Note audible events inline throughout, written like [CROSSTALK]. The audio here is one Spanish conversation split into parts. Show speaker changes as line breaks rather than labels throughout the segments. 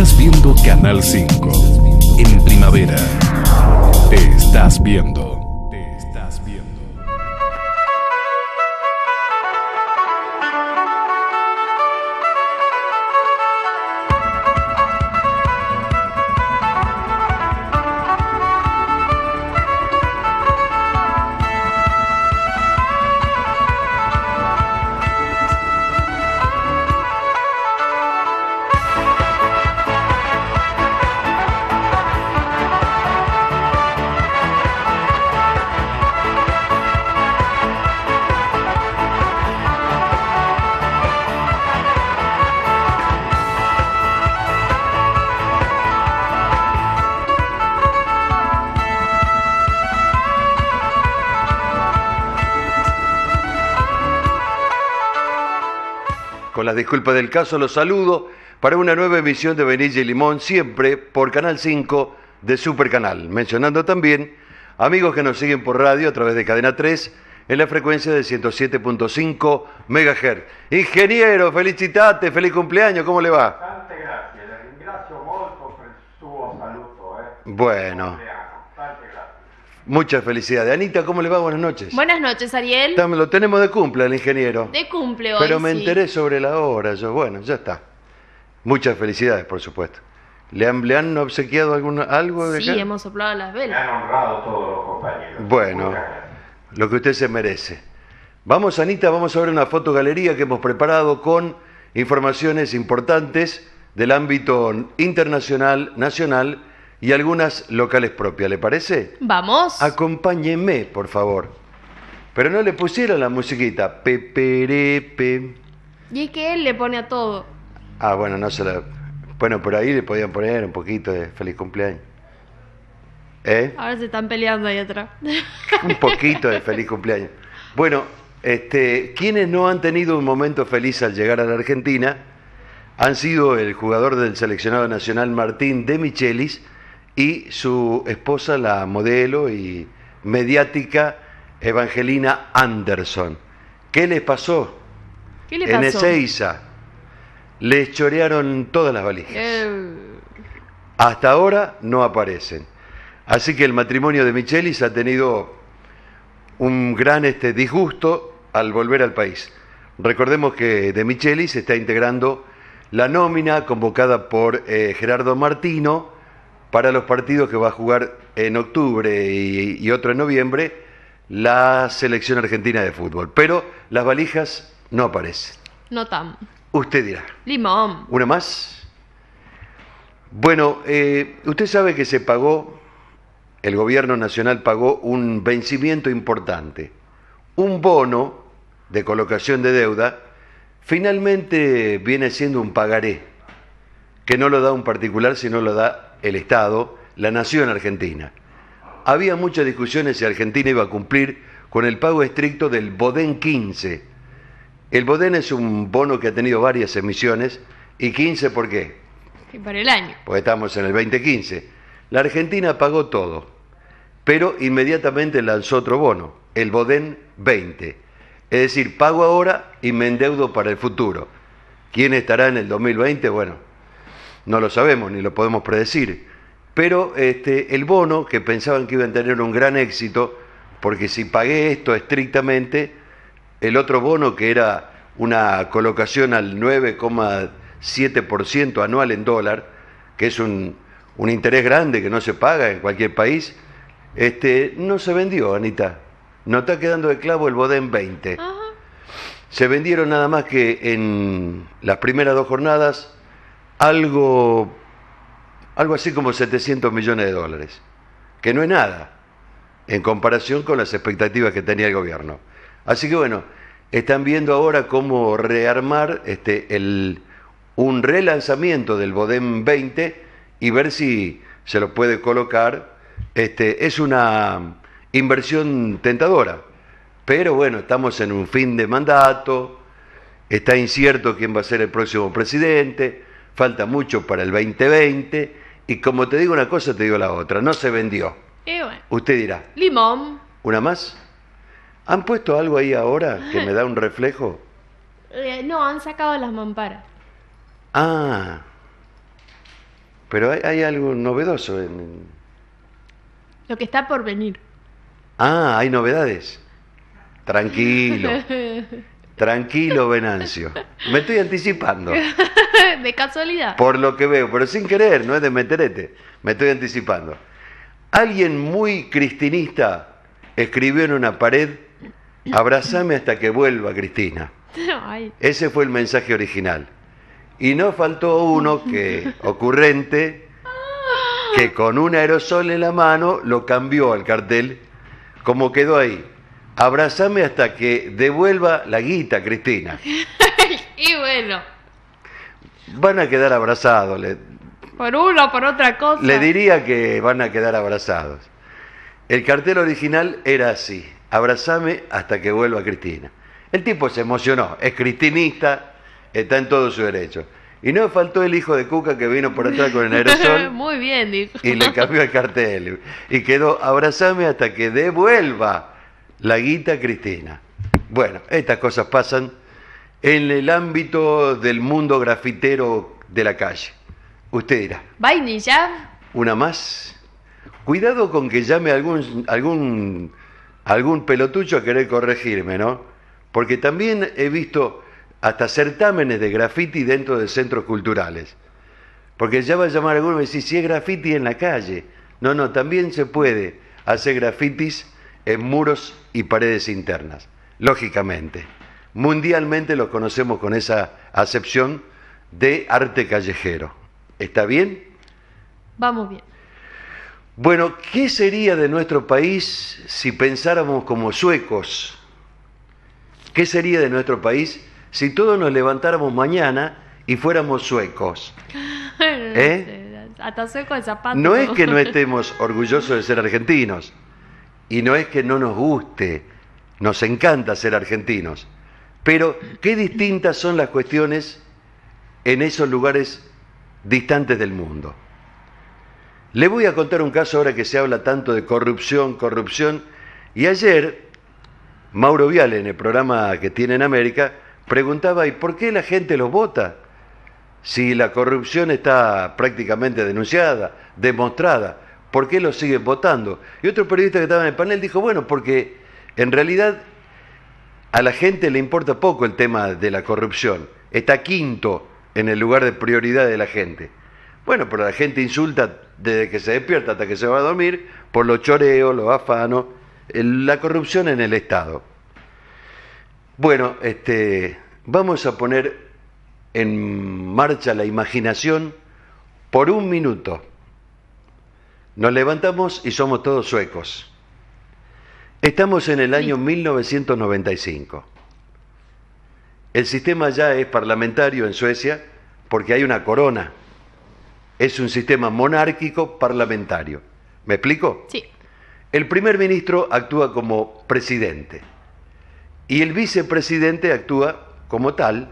estás viendo Canal 5. En primavera, estás viendo. Disculpa del caso, los saludo para una nueva emisión de Benilla y Limón, siempre por Canal 5 de Supercanal. Mencionando también amigos que nos siguen por radio a través de Cadena 3 en la frecuencia de 107.5 MHz. Ingeniero, felicitate, feliz cumpleaños, ¿cómo le va? Bastante gracias, le por el saludo,
Eh. Bueno.
Muchas felicidades. Anita, ¿cómo le va? Buenas noches. Buenas noches, Ariel. lo tenemos de cumple el ingeniero. De cumple hoy. Pero me enteré sobre la hora. Yo, bueno, ya está. Muchas felicidades, por supuesto. ¿Le han, obsequiado algo de Sí, hemos soplado las velas. han honrado todos los compañeros. Bueno. Lo que usted se merece. Vamos, Anita, vamos a ver una fotogalería que hemos preparado con informaciones importantes del ámbito internacional, nacional y algunas locales propias, ¿le parece? Vamos. acompáñeme por favor. Pero no le pusieron la musiquita. Peperepe. Y es que él le pone a todo. Ah, bueno, no se la. Bueno, por ahí le podían poner un poquito de feliz cumpleaños. ¿Eh? Ahora se están peleando ahí atrás. Un poquito de feliz cumpleaños. Bueno, este, quienes no han tenido un momento feliz al llegar a la Argentina han sido el jugador del seleccionado nacional Martín de Michelis, y su esposa, la modelo y mediática Evangelina Anderson. ¿Qué les pasó? ¿Qué les pasó? En Ezeiza les chorearon todas las valijas. Eh. Hasta ahora no aparecen. Así que el matrimonio de Michelis ha tenido un gran este, disgusto al volver al país. Recordemos que de Michelis está integrando la nómina convocada por eh, Gerardo Martino para los partidos que va a jugar en octubre y, otro en noviembre la selección argentina de fútbol. Pero las valijas no aparecen. No tan. Usted dirá. Limón. ¿Una más? Bueno, eh, usted sabe que se pagó, el gobierno nacional pagó un vencimiento importante, un bono de colocación de deuda, finalmente viene siendo un pagaré que no lo da un particular, sino lo da el Estado, la nación argentina. Había muchas discusiones si Argentina iba a cumplir con el pago estricto del Bodén 15. El Bodén es un bono que ha tenido varias emisiones y 15 ¿por qué? Y para el año. Pues estamos en el 2015. La Argentina pagó todo, pero inmediatamente lanzó otro bono, el Bodén 20. Es decir, pago ahora y me endeudo para el futuro. ¿Quién estará en el 2020? Bueno, no lo sabemos ni lo podemos predecir. Pero este, el bono, que pensaban que iban a tener un gran éxito, porque si pagué esto estrictamente, el otro bono que era una colocación al 9,7% anual en dólar, que es un, interés grande que no se paga en cualquier país, este, no se vendió, Anita. No está quedando de clavo el Bodén 20. Se vendieron nada más que en las primeras dos jornadas algo, algo así como 700 millones de dólares, que no es nada en comparación con las expectativas que tenía el gobierno. Así que bueno, están viendo ahora cómo rearmar este, un relanzamiento del Bodem 20 y ver si se lo puede colocar. Este, es una inversión tentadora, pero bueno, estamos en un fin de mandato, está incierto quién va a ser el próximo presidente, falta mucho para el 2020 y como te digo una cosa, te digo la otra, no se vendió. Usted dirá. Limón. ¿Una más? ¿Han puesto algo ahí ahora que ah. me da un reflejo? Eh, no, han sacado las mamparas. Ah, pero hay, algo novedoso en... Lo que está por venir. Ah, hay novedades. Tranquilo. [LAUGHS] Tranquilo, Venancio. Me estoy anticipando. [LAUGHS] de casualidad. Por lo que veo, pero sin querer, no es de meterete. Me estoy anticipando. Alguien muy cristinista escribió en una pared, "Abrázame hasta que vuelva, Cristina. [LAUGHS] Ese fue el mensaje original. Y no faltó uno que, [LAUGHS] ocurrente, que con un aerosol en la mano lo cambió al cartel, como quedó ahí abrázame hasta que devuelva la guita, Cristina. [LAUGHS] y bueno. Van a quedar abrazados. Le, por uno, por otra cosa. Le diría que van a quedar abrazados. El cartel original era así, abrázame hasta que vuelva Cristina. El tipo se emocionó, es cristinista, está en todo su derecho. Y no faltó el hijo de Cuca que vino por atrás con el aerosol. [LAUGHS] Muy bien, dijo. Y le cambió el cartel. Y quedó, abrazame hasta que devuelva la guita Cristina. Bueno, estas cosas pasan en el ámbito del mundo grafitero de la calle. Usted dirá. Vainilla. Una más. Cuidado con que llame algún, algún, algún pelotucho a querer corregirme, ¿no? Porque también he visto hasta certámenes de graffiti dentro de centros culturales. Porque ya va a llamar alguno y si es graffiti en la calle. No, no, también se puede hacer grafitis en muros y paredes internas, lógicamente. Mundialmente los conocemos con esa acepción de arte callejero. ¿Está bien? Vamos bien. Bueno, ¿qué sería de nuestro país si pensáramos como suecos? ¿Qué sería de nuestro país si todos nos levantáramos mañana y fuéramos suecos? [LAUGHS] ¿Eh? Hasta No es que no estemos orgullosos de ser argentinos. Y no es que no nos guste, nos encanta ser argentinos. Pero qué distintas son las cuestiones en esos lugares distantes del mundo. Le voy a contar un caso ahora que se habla tanto de corrupción, corrupción. Y ayer, Mauro Vial en el programa que tiene en América, preguntaba, ¿y por qué la gente los vota? Si la corrupción está prácticamente denunciada, demostrada. ¿por qué lo siguen votando? Y otro periodista que estaba en el panel dijo, bueno, porque en realidad a la gente le importa poco el tema de la corrupción. Está quinto en el lugar de prioridad de la gente. Bueno, pero la gente insulta desde que se despierta hasta que se va a dormir por los choreos, los afanos, la corrupción en el Estado. Bueno, este, vamos a poner en marcha la imaginación por un minuto. Nos levantamos y somos todos suecos. Estamos en el año 1995. El sistema ya es parlamentario en Suecia porque hay una corona. Es un sistema monárquico parlamentario. ¿Me explico? Sí. El primer ministro actúa como presidente y el vicepresidente actúa como tal,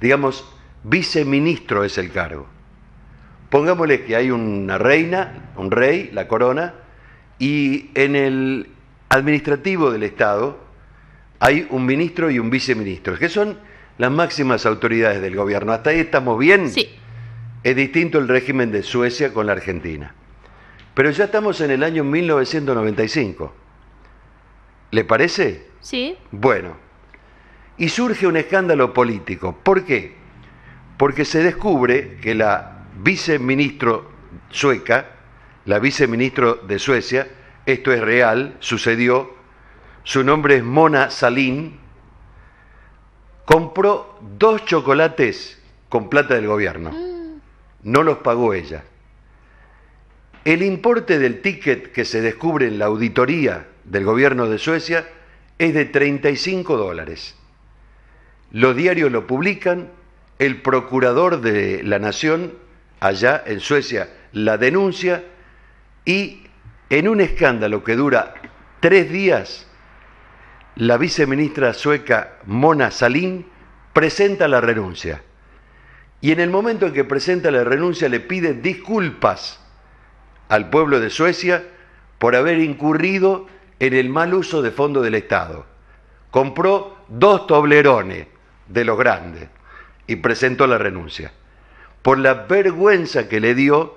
digamos, viceministro es el cargo. Pongámosle que hay una reina, un rey, la corona, y en el administrativo del Estado hay un ministro y un viceministro, que son las máximas autoridades del gobierno. ¿Hasta ahí estamos bien? Sí. Es distinto el régimen de Suecia con la Argentina. Pero ya estamos en el año 1995. ¿Le parece? Sí. Bueno. Y surge un escándalo político. ¿Por qué? Porque se descubre que la viceministro sueca, la viceministro de Suecia, esto es real, sucedió, su nombre es Mona Salín, compró dos chocolates con plata del gobierno. Mm. No los pagó ella. El importe del ticket que se descubre en la auditoría del gobierno de Suecia es de 35 dólares. Los diarios lo publican, el procurador de la nación allá en Suecia la denuncia y en un escándalo que dura tres días, la viceministra sueca Mona Salín presenta la renuncia. Y en el momento en que presenta la renuncia le pide disculpas al pueblo de Suecia por haber incurrido en el mal uso de fondos del Estado. Compró dos toblerones de los grandes y presentó la renuncia por la vergüenza que le dio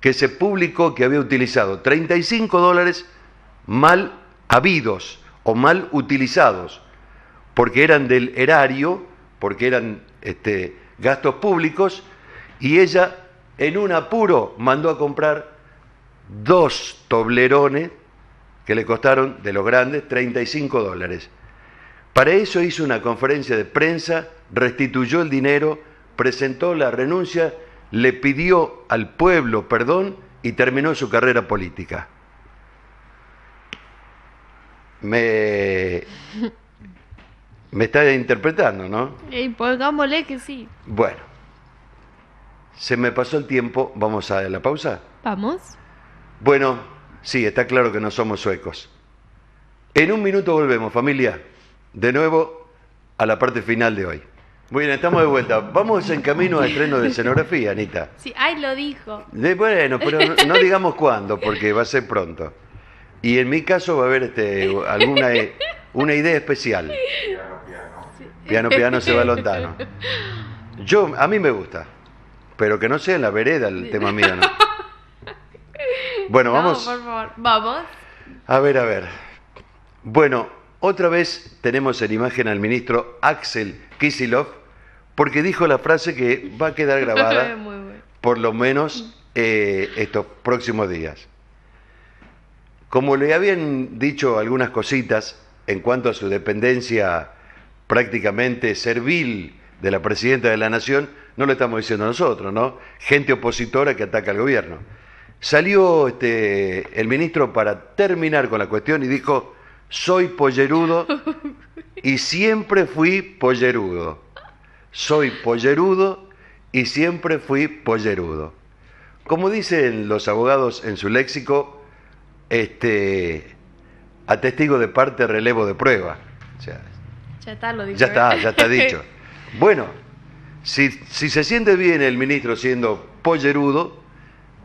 que se publicó que había utilizado 35 dólares mal habidos o mal utilizados, porque eran del erario, porque eran este, gastos públicos, y ella en un apuro mandó a comprar dos toblerones que le costaron de los grandes 35 dólares. Para eso hizo una conferencia de prensa, restituyó el dinero, presentó la renuncia, le pidió al pueblo perdón y terminó su carrera política. Me, me está interpretando, ¿no? Y eh, pongámosle que sí. Bueno, se me pasó el tiempo, vamos a la pausa. Vamos. Bueno, sí, está claro que no somos suecos. En un minuto volvemos, familia, de nuevo a la parte final de hoy. Bueno, estamos de vuelta. Vamos en camino al estreno de escenografía, Anita. Sí, ahí lo dijo. bueno, pero no, digamos cuándo, porque va a ser pronto. Y en mi caso va a haber este, alguna eh, una idea especial. Piano, piano. Piano, piano se va lontano. Yo, a mí me gusta, pero que no sea en la vereda el tema mío, ¿no? Bueno, vamos. vamos. A ver, a ver. Bueno, otra vez tenemos en imagen al ministro Axel Kisilov, porque dijo la frase que va a quedar grabada [LAUGHS] por lo menos eh, estos próximos días. Como le habían dicho algunas cositas en cuanto a su dependencia prácticamente servil de la presidenta de la Nación, no lo estamos diciendo nosotros, ¿no? Gente opositora que ataca al gobierno. Salió este, el ministro para terminar con la cuestión y dijo soy pollerudo y [LAUGHS] siempre fui pollerudo. Soy pollerudo y siempre fui pollerudo. Como dicen los abogados en su léxico, este, a de parte, relevo de prueba. ya está, lo dicho, Ya está, ¿eh? ya está dicho. [LAUGHS] Bueno, si, si se siente bien el ministro siendo pollerudo,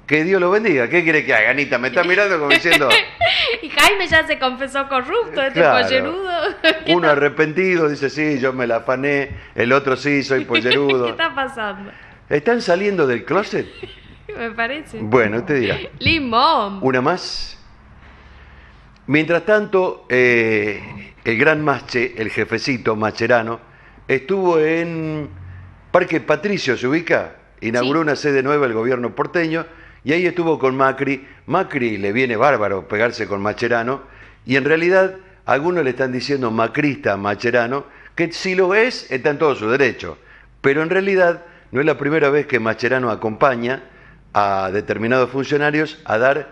que Dios lo bendiga. ¿Qué quiere que haga, Anita? Me está [LAUGHS] mirando como diciendo. y Jaime ya se confesó corrupto, este pollerudo. [LAUGHS] Uno arrepentido dice, sí, yo me la fané El otro, sí, soy [LAUGHS] pollerudo. ¿Qué está pasando? ¿Están saliendo del closet? me parece. Bueno, ¿te dirá. Limón. Una más. Mientras tanto, eh, el gran Mache, el jefecito macherano, estuvo en Parque Patricio, ¿se ubica? Inauguró una sede nueva el gobierno porteño y ahí estuvo con Macri. Macri le viene bárbaro pegarse con Macherano. Y en realidad, algunos le están diciendo macrista a Macherano, que si lo es, está en todo su derecho. Pero en realidad, no es la primera vez que Macherano acompaña a determinados funcionarios a dar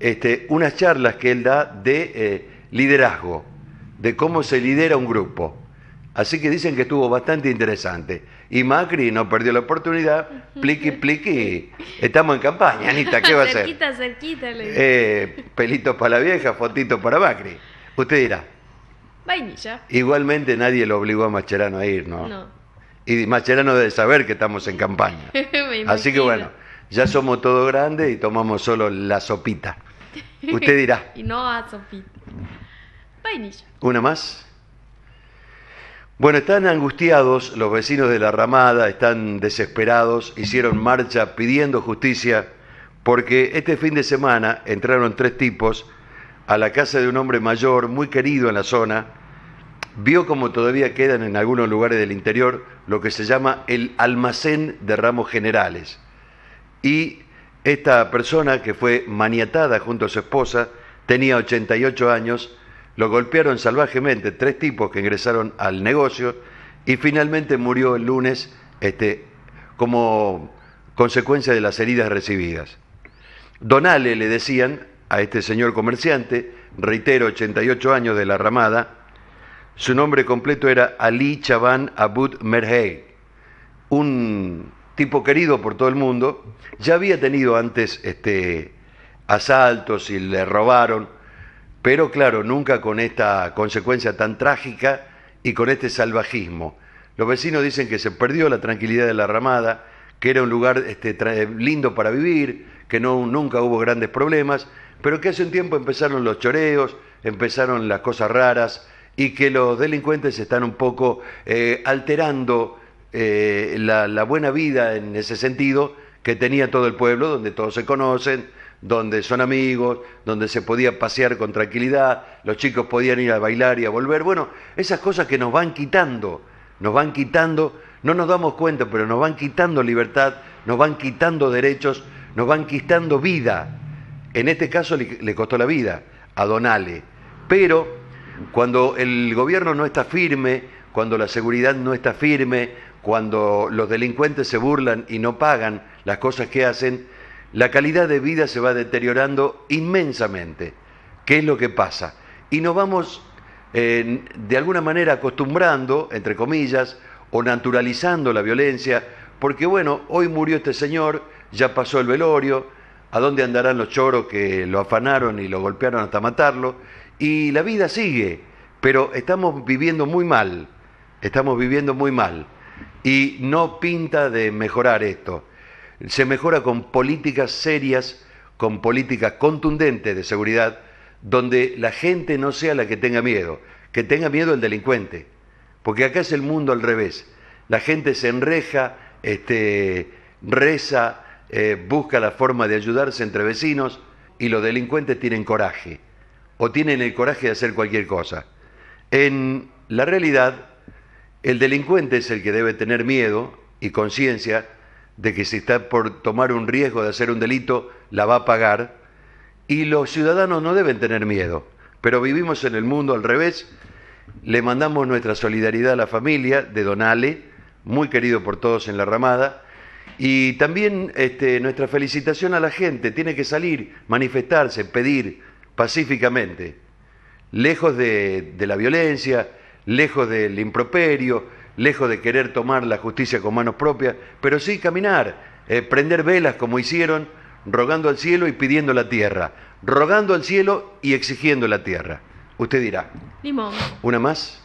este, unas charlas que él da de eh, liderazgo, de cómo se lidera un grupo. Así que dicen que estuvo bastante interesante y Macri no perdió la oportunidad, pliqui, pliqui, estamos en campaña, Anita, ¿qué va a ser? Cerquita, cerquita, eh, Pelitos para la vieja, fotitos para Macri. Usted dirá. Vainilla. Igualmente nadie lo obligó a Macherano a ir, ¿no? No. Y Macherano debe saber que estamos en campaña. [LAUGHS] Así que bueno, ya somos todos grandes y tomamos solo la sopita.
Usted dirá. [LAUGHS]
y no a sopita. Vainilla. ¿Una más? Bueno, están angustiados, los vecinos de la ramada están desesperados, hicieron marcha pidiendo justicia, porque este fin de semana entraron tres tipos a la casa de un hombre mayor, muy querido en la zona, vio como todavía quedan en algunos lugares del interior lo que se llama el almacén de ramos generales. Y esta persona que fue maniatada junto a su esposa, tenía 88 años, lo golpearon salvajemente tres tipos que ingresaron al negocio y finalmente murió el lunes este, como consecuencia de las heridas recibidas. Donale, le decían a este señor comerciante, reitero, 88 años de la ramada, su nombre completo era Ali Chaban Abud Merhey, un tipo querido por todo el mundo, ya había tenido antes este, asaltos y le robaron, pero claro, nunca con esta consecuencia tan trágica y con este salvajismo. Los vecinos dicen que se perdió la tranquilidad de la ramada, que era un lugar este, eh, lindo para vivir, que no, nunca hubo grandes problemas, pero que hace un tiempo empezaron los choreos, empezaron las cosas raras y que los delincuentes están un poco eh, alterando eh, la buena vida en ese sentido que tenía todo el pueblo, donde todos se conocen, donde son amigos, donde se podía pasear con tranquilidad, los chicos podían ir a bailar y a volver. Bueno, esas cosas que nos van quitando, nos van quitando, no nos damos cuenta, pero nos van quitando libertad, nos van quitando derechos, nos van quitando vida. En este caso le, costó la vida a Donale. Pero cuando el gobierno no está firme, cuando la seguridad no está firme, cuando los delincuentes se burlan y no pagan las cosas que hacen, la calidad de vida se va deteriorando inmensamente. ¿Qué es lo que pasa? Y nos vamos, eh, de alguna manera, acostumbrando, entre comillas, o naturalizando la violencia, porque bueno, hoy murió este señor, ya pasó el velorio, ¿a dónde andarán los choros que lo afanaron y lo golpearon hasta matarlo? Y la vida sigue, pero estamos viviendo muy mal, estamos viviendo muy mal, y no pinta de mejorar esto se mejora con políticas serias, con políticas contundentes de seguridad, donde la gente no sea la que tenga miedo, que tenga miedo el delincuente. Porque acá es el mundo al revés. La gente se enreja, este, reza, eh, busca la forma de ayudarse entre vecinos y los delincuentes tienen coraje o tienen el coraje de hacer cualquier cosa. En la realidad, el delincuente es el que debe tener miedo y conciencia de que si está por tomar un riesgo de hacer un delito, la va a pagar, y los ciudadanos no deben tener miedo. Pero vivimos en el mundo al revés, le mandamos nuestra solidaridad a la familia de Donale, muy querido por todos en la ramada, y también este, nuestra felicitación a la gente, tiene que salir, manifestarse, pedir pacíficamente, lejos de la violencia, lejos del improperio, lejos de querer tomar la justicia con manos propias, pero sí caminar, eh, prender velas como hicieron, rogando al cielo y pidiendo la tierra, rogando al cielo y exigiendo la tierra. Usted dirá. Limón. ¿Una más?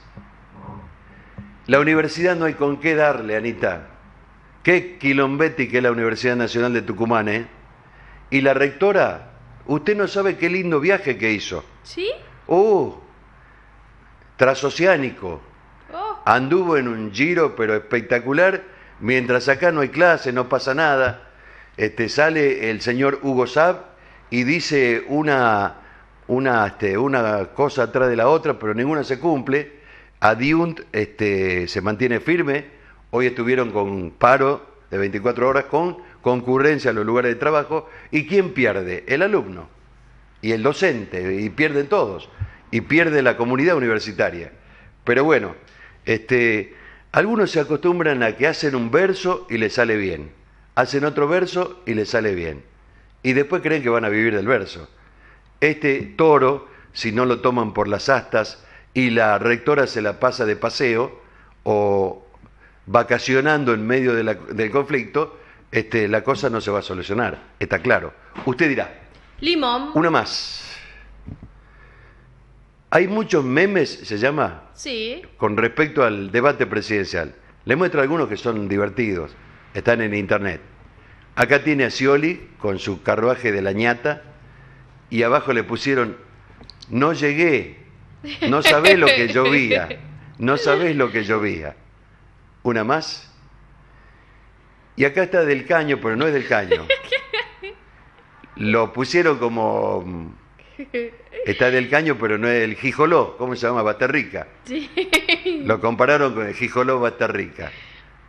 La universidad no hay con qué darle, Anita. Qué quilombetti que es la Universidad Nacional de Tucumán, ¿eh? Y la rectora, usted no sabe qué lindo viaje que hizo. ¿Sí? Oh, Transoceánico anduvo en un giro pero espectacular, mientras acá no hay clase, no pasa nada. Este, sale el señor Hugo Saab y dice una, una, este, una cosa atrás de la otra, pero ninguna se cumple. Adiunt este, se mantiene firme. Hoy estuvieron con paro de 24 horas con concurrencia en los lugares de trabajo. ¿Y quién pierde? El alumno y el docente. Y pierden todos. Y pierde la comunidad universitaria. Pero bueno, este, algunos se acostumbran a que hacen un verso y les sale bien, hacen otro verso y les sale bien, y después creen que van a vivir del verso. Este toro, si no lo toman por las astas y la rectora se la pasa de paseo o vacacionando en medio del conflicto, este, la cosa no se va a solucionar, está claro. Usted dirá. Limón. Una más. Hay muchos memes, se llama, sí. con respecto al debate presidencial. Le muestro algunos que son divertidos, están en internet. Acá tiene a Scioli con su carruaje de la ñata y abajo le pusieron, no llegué, no sabés lo que [LAUGHS] llovía, no sabés lo que llovía. Una más. Y acá está del caño, pero no es del caño. [LAUGHS] Lo pusieron como [LAUGHS] Está del caño, pero no es el Gijoló, ¿cómo se llama? Baterrica. Lo compararon con el Gijoló Baterrica.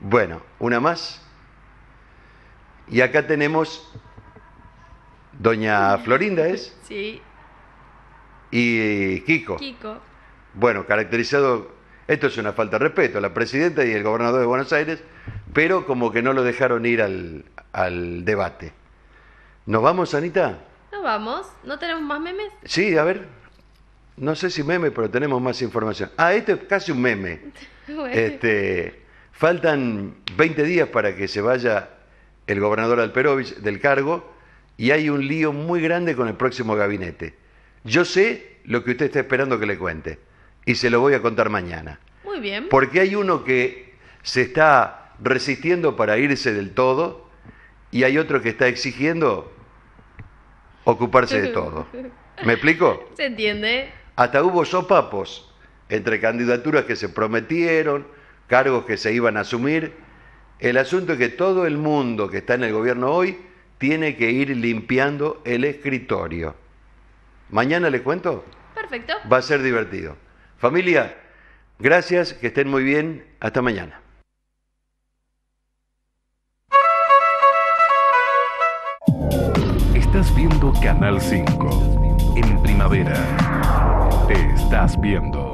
Bueno, una más. Y acá tenemos Doña Florinda, ¿es? Sí. Y Kiko. Kiko. Bueno, caracterizado, esto es una falta de respeto, la presidenta y el gobernador de Buenos Aires, pero como que no lo dejaron ir al, al debate. ¿Nos vamos, Anita? vamos. ¿No tenemos más memes? Sí, a ver. No sé si meme, pero tenemos más información. Ah, este es casi un meme. [LAUGHS] Este, faltan 20 días para que se vaya el gobernador Alperovich del cargo y hay un lío muy grande con el próximo gabinete. Yo sé lo que usted está esperando que le cuente y se lo voy a contar mañana. Muy bien. Porque hay uno que se está resistiendo para irse del todo y hay otro que está exigiendo ocuparse de [LAUGHS] todo. ¿Me explico? Se entiende. Hasta hubo sopapos entre candidaturas que se prometieron, cargos que se iban a asumir. El asunto es que todo el mundo que está en el gobierno hoy tiene que ir limpiando el escritorio. Mañana les cuento. Perfecto. Va a ser divertido. Familia, gracias, que estén muy bien. Hasta mañana. estás viendo Canal 5 en primavera. estás viendo.